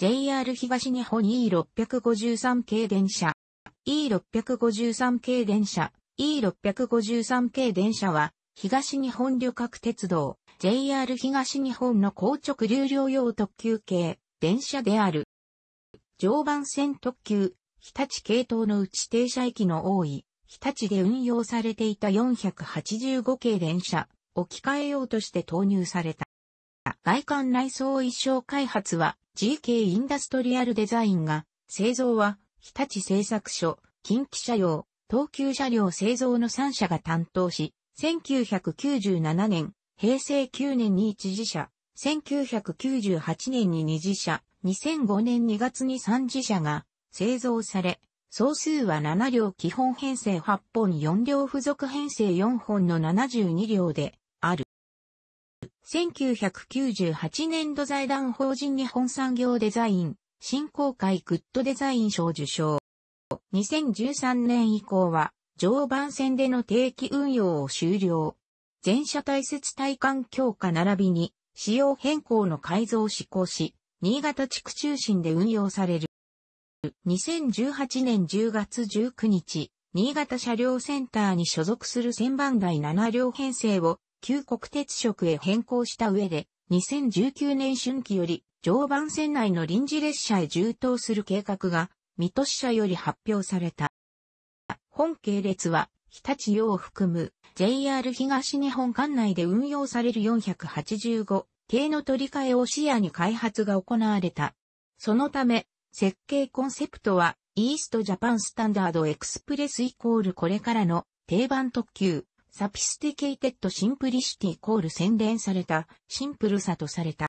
JR 東日本 E653 系電車。E653 系電車。E653 系電車は、東日本旅客鉄道、JR 東日本の高直流量用特急系、電車である。常磐線特急、日立系統のうち停車駅の多い、日立で運用されていた485系電車、置き換えようとして投入された。外観内装一生開発は、GK インダストリアルデザインが、製造は、日立製作所、近畿車両、東急車両製造の3社が担当し、1997年、平成9年に1次車、1998年に2次車、2005年2月に3次車が製造され、総数は7両基本編成8本4両付属編成4本の72両で、1998年度財団法人日本産業デザイン、振興会グッドデザイン賞受賞。2013年以降は、常磐線での定期運用を終了。全車体接体感強化並びに、仕様変更の改造を施行し、新潟地区中心で運用される。2018年10月19日、新潟車両センターに所属する千番台7両編成を旧国鉄色へ変更した上で、2019年春季より常磐線内の臨時列車へ充当する計画が、水戸支社より発表された。本系列は、日立洋を含む JR 東日本管内で運用される485系の取り替えを視野に開発が行われた。そのため、設計コンセプトは、イーストジャパンスタンダードエクスプレスイコールこれからの定番特急、サピスティケイテッドシンプリシティコール洗練された、シンプルさとされた。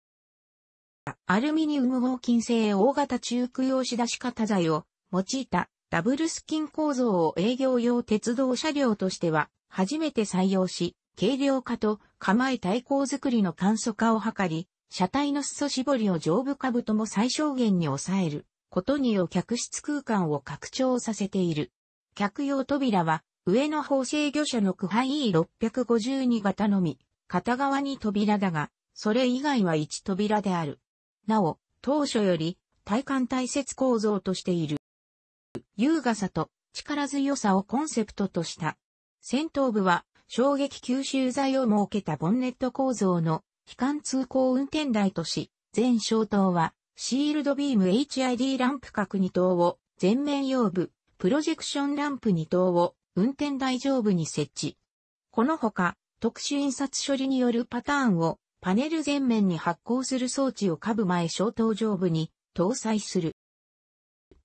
アルミニウム合金製大型中空用仕出し型材を用いたダブルスキン構造を営業用鉄道車両としては初めて採用し、軽量化と構え対抗作りの簡素化を図り、車体の裾絞りを上部株とも最小限に抑えることによ客室空間を拡張させている。客用扉は上の方制御車の区配 E652 型のみ、片側に扉だが、それ以外は1扉である。なお、当初より、体感大切構造としている。優雅さと力強さをコンセプトとした。先頭部は衝撃吸収材を設けたボンネット構造の機関通行運転台とし、前消灯はシールドビーム HID ランプ角2灯を前面用部、プロジェクションランプ2灯を運転台上部に設置。このほか、特殊印刷処理によるパターンをパネル全面に発光する装置を下部前小頭上部に搭載する。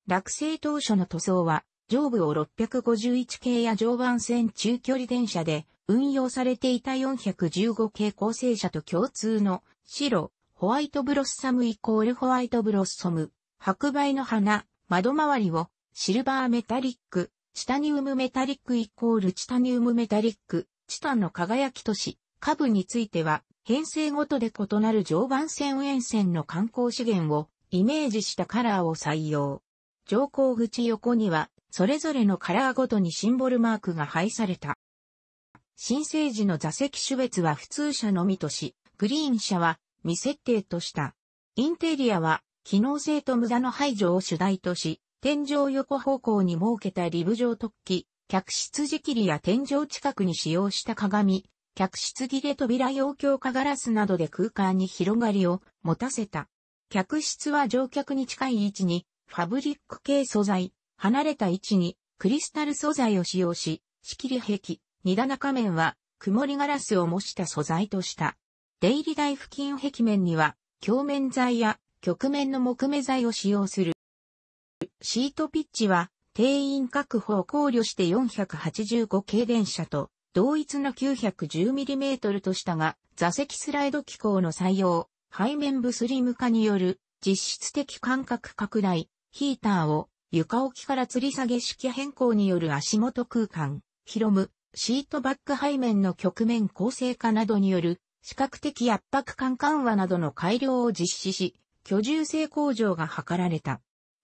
落成当初の塗装は上部を651系や常磐線中距離電車で運用されていた415系構成車と共通の白、ホワイトブロッサムイコールホワイトブロッサム、白梅の花、窓周りをシルバーメタリック、チタニウムメタリックイコールチタニウムメタリック、チタンの輝き都市、下部については、編成ごとで異なる常磐線沿線の観光資源をイメージしたカラーを採用。乗降口横には、それぞれのカラーごとにシンボルマークが配された。新生児の座席種別は普通車のみとし、グリーン車は未設定とした。インテリアは、機能性と無駄の排除を主題とし、天井横方向に設けたリブ状突起、客室仕切りや天井近くに使用した鏡、客室切れ扉用強化ガラスなどで空間に広がりを持たせた。客室は乗客に近い位置にファブリック系素材、離れた位置にクリスタル素材を使用し、仕切り壁、二段中面は曇りガラスを模した素材とした。出入り台付近壁面には鏡面材や曲面の木目材を使用する。シートピッチは定員確保を考慮して485系電車と同一の 910mm としたが、座席スライド機構の採用、背面部スリム化による実質的間隔拡大、ヒーターを床置きから吊り下げ式変更による足元空間、広む、シートバック背面の曲面構成化などによる視覚的圧迫感緩和などの改良を実施し、居住性向上が図られた。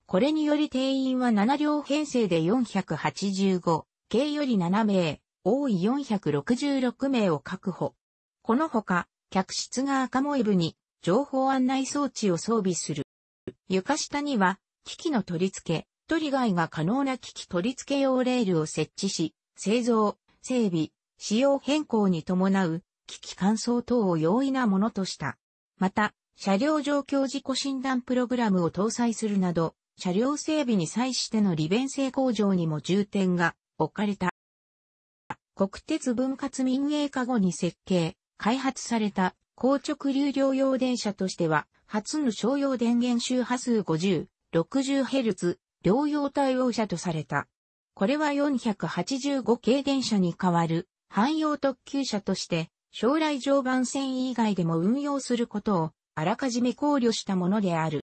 これにより定員は7両編成で485、計より7名、多い466名を確保。このほか、客室が赤モエブに情報案内装置を装備する。床下には、機器の取り付け、トリガーが可能な機器取り付け用レールを設置し、製造、整備、仕様変更に伴う、機器乾燥等を容易なものとした。また、車両状況自己診断プログラムを搭載するなど、車両整備に際しての利便性向上にも重点が置かれた。国鉄分割民営化後に設計、開発された硬直流量用電車としては、初の商用電源周波数50、60Hz、両用対応車とされた。これは485系電車に代わる汎用特急車として、将来常磐線以外でも運用することをあらかじめ考慮したものである。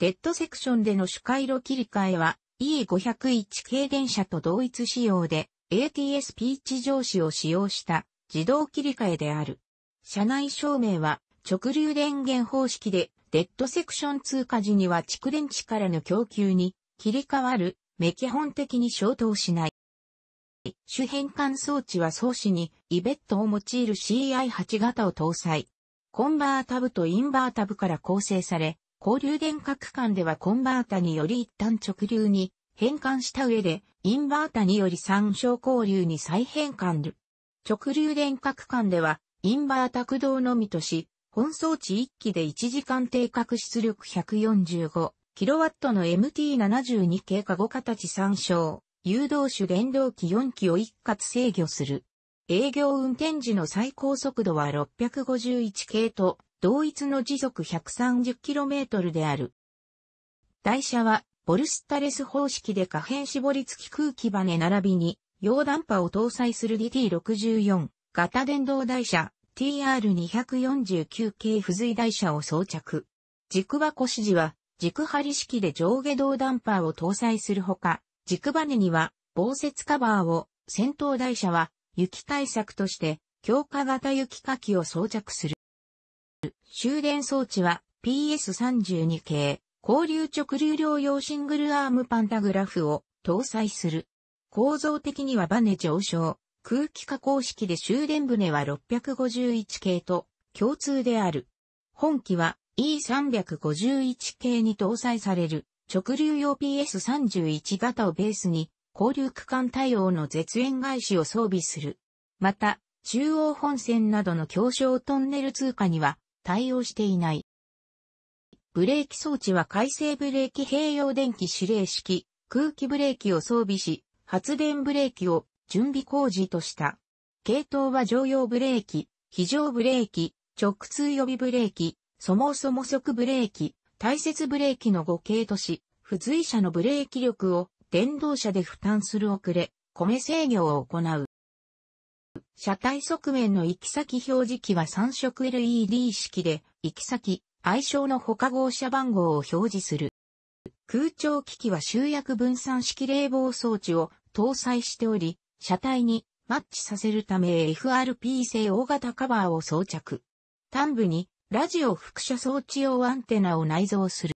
デッドセクションでの主回路切り替えは E501 系電車と同一仕様で ATS ピーチ上司を使用した自動切り替えである。車内照明は直流電源方式でデッドセクション通過時には蓄電池からの供給に切り替わる、目基本的に消灯しない。主変換装置は装置にイベットを用いる CI8 型を搭載。コンバータブとインバータブから構成され、交流電角間ではコンバータにより一旦直流に変換した上で、インバータにより参照交流に再変換直流電角間では、インバータ駆動のみとし、本装置1機で1時間定格出力 145kW の MT72 系加護形参照、誘導手電動機4機を一括制御する。営業運転時の最高速度は651系と同一の時速 130km である。台車は、ボルスタレス方式で可変絞り付き空気バネ並びに、溶断波を搭載する DT64 型電動台車 TR249 系付随台車を装着。軸箱指示は、軸張り式で上下動ダンパーを搭載するほか、軸バネには防雪カバーを、先頭台車は雪対策として強化型雪かきを装着する。終電装置は PS32 系交流直流両用シングルアームパンタグラフを搭載する。構造的にはバネ上昇、空気化工式で終電船は651系と共通である。本機は E351 系に搭載される直流用 PS31 型をベースに交流区間対応の絶縁返しを装備する。また、中央本線などの狭小トンネル通過には対応していない。ブレーキ装置は回生ブレーキ併用電気指令式、空気ブレーキを装備し、発電ブレーキを準備工事とした。系統は常用ブレーキ、非常ブレーキ、直通予備ブレーキ、そもそも速ブレーキ、大切ブレーキの5系とし、付随車のブレーキ力を電動車で負担する遅れ、米制御を行う。車体側面の行き先表示器は3色 LED 式で、行き先、愛称の他号車番号を表示する。空調機器は集約分散式冷房装置を搭載しており、車体にマッチさせるため FRP 製大型カバーを装着。端部にラジオ副車装置用アンテナを内蔵する。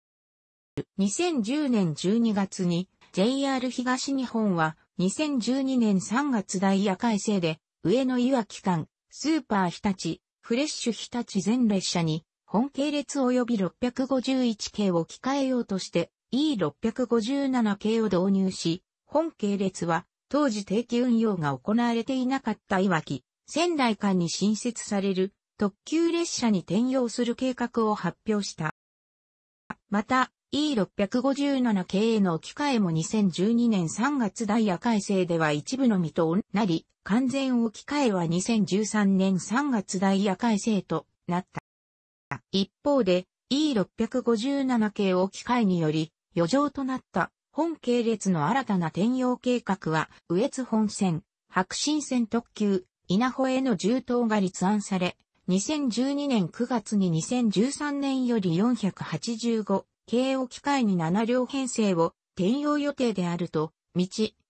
2010年12月に JR 東日本は2012年3月ダイヤ改正で上野岩木間、スーパー日立、フレッシュ日立全列車に、本系列及び651系を置き換えようとして E657 系を導入し、本系列は当時定期運用が行われていなかった岩木、仙台間に新設される特急列車に転用する計画を発表した。また、E657K の置き換えも2012年3月ダイヤ改正では一部のみとなり、完全置き換えは2013年3月ダイヤ改正となった。一方で E657K 置き換えにより余剰となった本系列の新たな転用計画は、羽越本線、白新線特急、稲穂への重当が立案され、2012年9月に2013年より485経営を機会に7両編成を転用予定であると、道、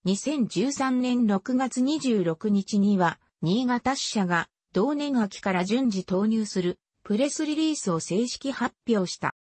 2013年6月26日には、新潟支社が同年秋から順次投入するプレスリリースを正式発表した。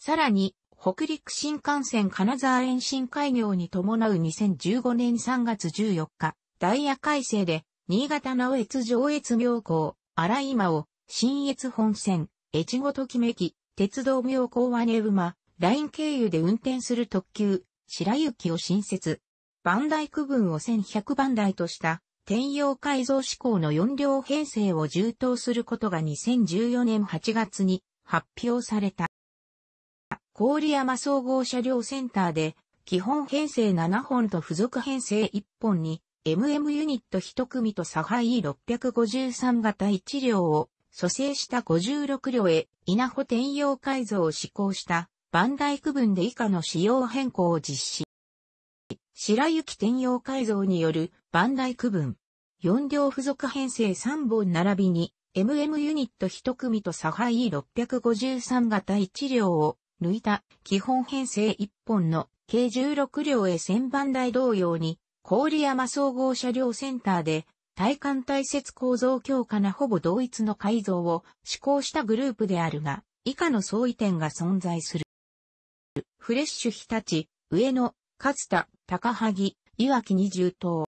さらに、北陸新幹線金沢延伸開業に伴う2015年3月14日、ダイヤ改正で、新潟直越上越妙高、荒井間を、新越本線、越後ときめき、鉄道妙高和音馬、ライン経由で運転する特急、白雪を新設。番台区分を1100番台とした、転用改造志向の4両編成を充当することが2014年8月に発表された。郡山総合車両センターで、基本編成7本と付属編成1本に、MM ユニット1組とサハイ6 5 3型1両を蘇生した56両へ稲穂転用改造を施行した番台区分で以下の仕様変更を実施。白雪転用改造による番台区分。4両付属編成3本並びに MM ユニット1組とサ配イ653型1両を抜いた基本編成1本の計16両へ1000番台同様に郡山総合車両センターで体幹体節構造強化なほぼ同一の改造を施行したグループであるが、以下の相違点が存在する。フレッシュ日立、上野、勝田、高萩、岩木二重等。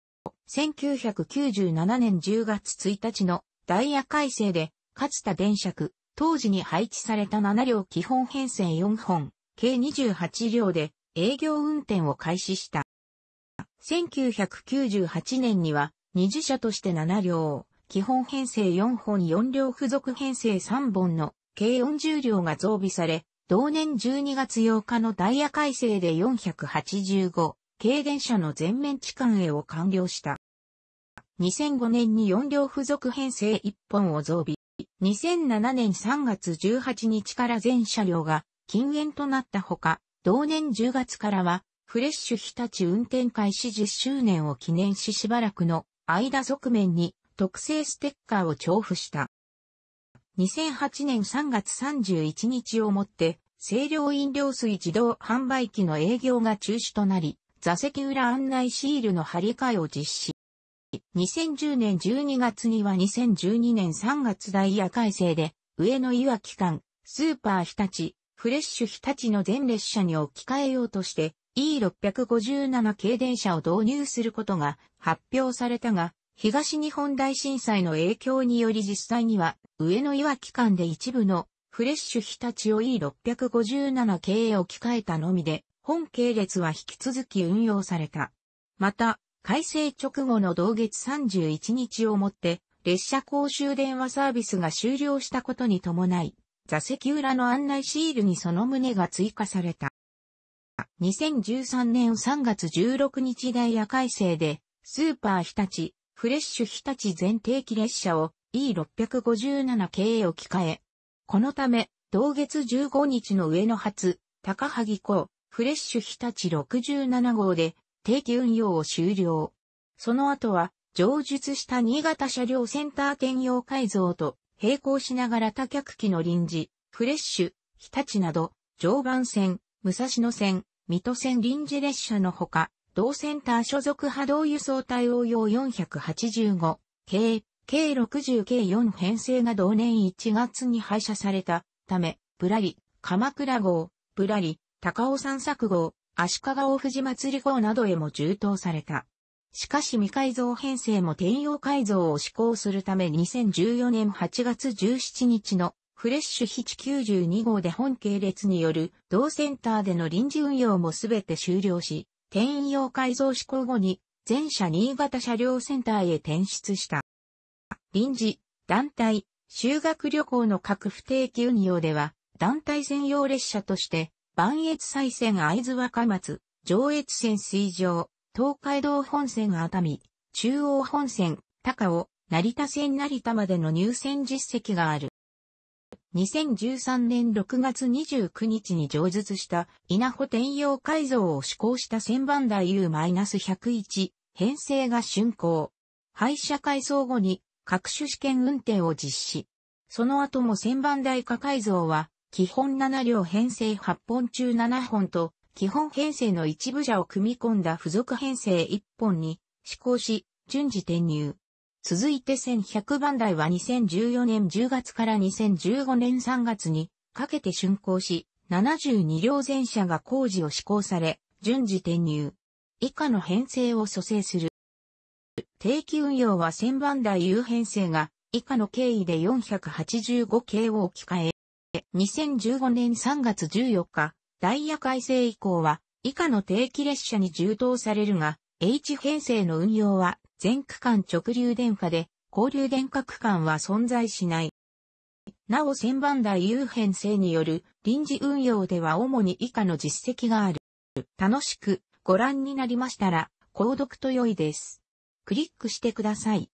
1997年10月1日のダイヤ改正で、勝田電車区、当時に配置された7両基本編成4本、計28両で営業運転を開始した。1998年には二次車として7両、基本編成4本4両付属編成3本の計40両が増備され、同年12月8日のダイヤ改正で485、軽電車の全面置換へを完了した。2005年に4両付属編成1本を増備。2007年3月18日から全車両が禁煙となったほか、同年10月からはフレッシュ日立運転開始10周年を記念ししばらくの間側面に特製ステッカーを重付した。2008年3月31日をもって、清涼飲料水自動販売機の営業が中止となり、座席裏案内シールの貼り替えを実施。2010年12月には2012年3月ダイヤ改正で、上野岩機関、スーパー日立、フレッシュ日立の全列車に置き換えようとして、E657 系電車を導入することが発表されたが、東日本大震災の影響により実際には上野岩機関で一部のフレッシュ日立を E657 系へ置き換えたのみで、本系列は引き続き運用された。また、改正直後の同月31日をもって列車公衆電話サービスが終了したことに伴い、座席裏の案内シールにその旨が追加された。2013年3月16日ダイヤ改正で、スーパー日立、フレッシュ日立全定期列車を E657 系へ置き換え。このため、同月15日の上野発、高萩港、フレッシュ日立67号で定期運用を終了。その後は、上述した新潟車両センター転用改造と並行しながら多客機の臨時、フレッシュ、日立など、常磐線、武蔵野線、水戸線臨時列車のほか、同センター所属波動輸送対応用485、系、計60 k 4編成が同年1月に廃車されたため、ぶらり、鎌倉号、ぶらり、高尾山作号、足利大藤祭号などへも充当された。しかし未改造編成も転用改造を施行するため2014年8月17日のフレッシュ792号で本系列による同センターでの臨時運用もすべて終了し、転移用改造施行後に全社新潟車両センターへ転出した。臨時、団体、修学旅行の各不定期運用では、団体専用列車として、磐越西線会津若松、上越線水上、東海道本線熱海、中央本線、高尾、成田線成田までの入線実績がある。2013年6月29日に上述した稲穂転用改造を施行した千番台 U-101 編成が竣工。廃車改装後に各種試験運転を実施。その後も千番台化改造は基本7両編成8本中7本と基本編成の一部車を組み込んだ付属編成1本に施行し順次転入。続いて1100番台は2014年10月から2015年3月にかけて竣工し、72両全車が工事を施行され、順次転入。以下の編成を蘇生する。定期運用は1000番台 U 編成が以下の経緯で485系を置き換え、2015年3月14日、ダイヤ改正以降は以下の定期列車に充当されるが、H 編成の運用は全区間直流電波で、交流電化区間は存在しない。なお千番台有編成による臨時運用では主に以下の実績がある。楽しくご覧になりましたら、購読と良いです。クリックしてください。